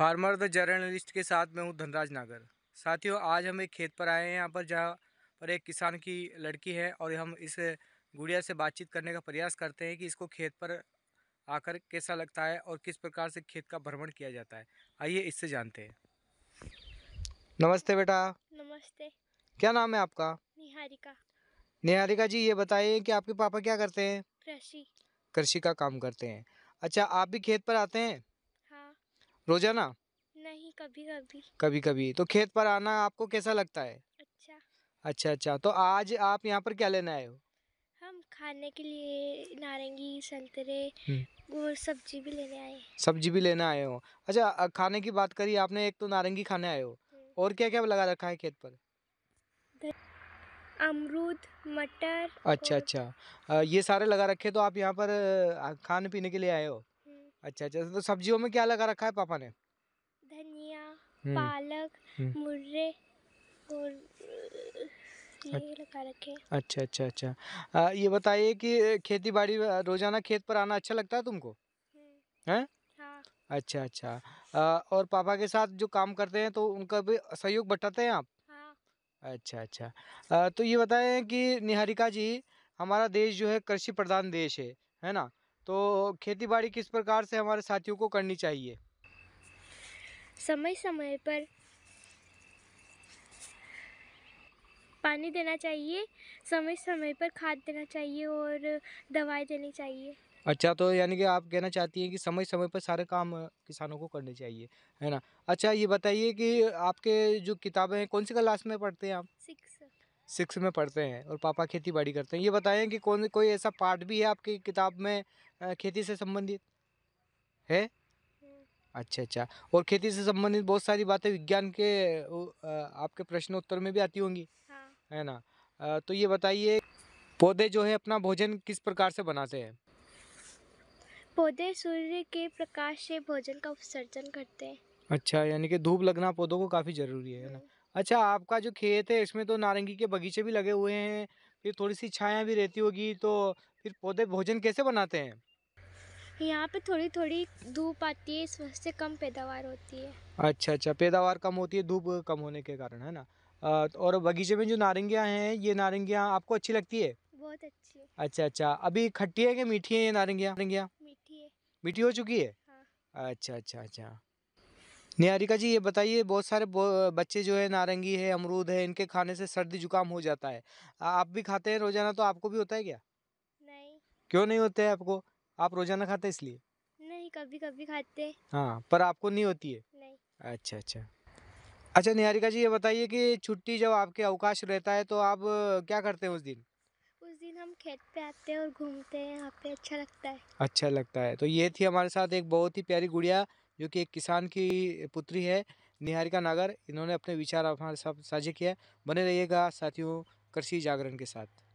Farmer the journalist के साथ मैं हूँ धनराज नागर साथियों आज हम एक खेत पर आए हैं यहाँ पर जहाँ पर एक किसान की लड़की है और हम इस गुड़िया से बातचीत करने का प्रयास करते हैं कि इसको खेत पर आकर कैसा लगता है और किस प्रकार से खेत का भ्रमण किया जाता है आइए इससे जानते हैं नमस्ते बेटा नमस्ते क्या नाम है आपका निहारिका निहारिका जी ये बताइए कि आपके पापा क्या करते हैं कृषि कृषि का काम करते हैं अच्छा आप भी खेत पर आते हैं रोजाना नहीं कभी कभी कभी कभी तो खेत पर आना आपको कैसा लगता है अच्छा अच्छा अच्छा तो आज आप यहाँ पर क्या लेने आए हो हम खाने के लिए नारंगी संतरे और सब्जी भी लेने आए सब्जी भी लेने आए हो अच्छा खाने की बात करी आपने एक तो नारंगी खाने आए हो और क्या क्या लगा रखा है खेत पर अमरूद मटर अच्छा अच्छा ये सारे लगा रखे तो आप यहाँ पर खाने पीने के लिए आए हो अच्छा अच्छा तो सब्जियों में क्या लगा रखा है पापा ने धनिया पालक मुर्रे और ये लगा रखे अच्छा अच्छा अच्छा आ, ये बताइए कि खेती बाड़ी रोजाना खेत पर आना अच्छा लगता है तुमको हैं हाँ। अच्छा अच्छा आ, और पापा के साथ जो काम करते हैं तो उनका भी सहयोग बटाते हैं आप हाँ। अच्छा अच्छा आ, तो ये बताए कि निहारिका जी हमारा देश जो है कृषि प्रधान देश है है ना तो खेती बाड़ी किस प्रकार से हमारे साथियों को करनी चाहिए समय समय पर पानी देना चाहिए समय समय पर खाद देना चाहिए और दवाई देनी चाहिए अच्छा तो यानी कि आप कहना चाहती हैं कि समय समय पर सारे काम किसानों को करने चाहिए है ना अच्छा ये बताइए कि आपके जो किताबें हैं कौन सी क्लास में पढ़ते हैं आप सिक्स सिक्स में पढ़ते हैं और पापा खेती बाड़ी करते हैं ये बताएं कि कौन कोई ऐसा पार्ट भी है आपकी किताब में खेती से संबंधित है अच्छा अच्छा और खेती से संबंधित बहुत सारी बातें विज्ञान के आपके उत्तर में भी आती होंगी हाँ। है ना तो ये बताइए पौधे जो है अपना भोजन किस प्रकार से बनाते हैं पौधे सूर्य के प्रकाश से भोजन का उत्सर्जन करते हैं अच्छा यानी कि धूप लगना पौधों को काफ़ी ज़रूरी है ना हम्म। अच्छा आपका जो खेत है इसमें तो नारंगी के बगीचे भी लगे हुए हैं फिर थोड़ी सी छाया भी रहती होगी तो फिर पौधे भोजन कैसे बनाते हैं यहाँ पे थोड़ी थोड़ी धूप आती है इस वजह से कम पैदावार होती है अच्छा अच्छा पैदावार कम होती है धूप कम होने के कारण है ना और बगीचे में जो नारंगियाँ हैं ये नारंगियाँ आपको अच्छी लगती है बहुत अच्छी है। अच्छा अच्छा अभी खट्टी है कि मीठी है ये नारंगियाँ नारंगियाँ मीठी है मीठी हो चुकी है हाँ। अच्छा अच्छा अच्छा निहारिका जी ये बताइए बहुत सारे बच्चे जो है नारंगी है अमरूद है इनके खाने से सर्दी जुकाम हो जाता है आप भी खाते हैं रोजाना तो आपको भी होता है क्या नहीं क्यों नहीं होते है आपको आप रोजाना खाते इसलिए नहीं कभी कभी खाते हाँ पर आपको नहीं होती है नहीं अच्छा अच्छा अच्छा निहारिका जी ये बताइए कि छुट्टी जब आपके अवकाश रहता है तो आप क्या करते हैं उस दिन उस दिन हम खेत पे आते हैं और घूमते हैं यहाँ पे अच्छा लगता है अच्छा लगता है तो ये थी हमारे साथ एक बहुत ही प्यारी गुड़िया जो कि एक किसान की पुत्री है निहारिका नागर इन्होंने अपने विचार हमारे साथ साझे किया बने रहिएगा साथियों कृषि जागरण के साथ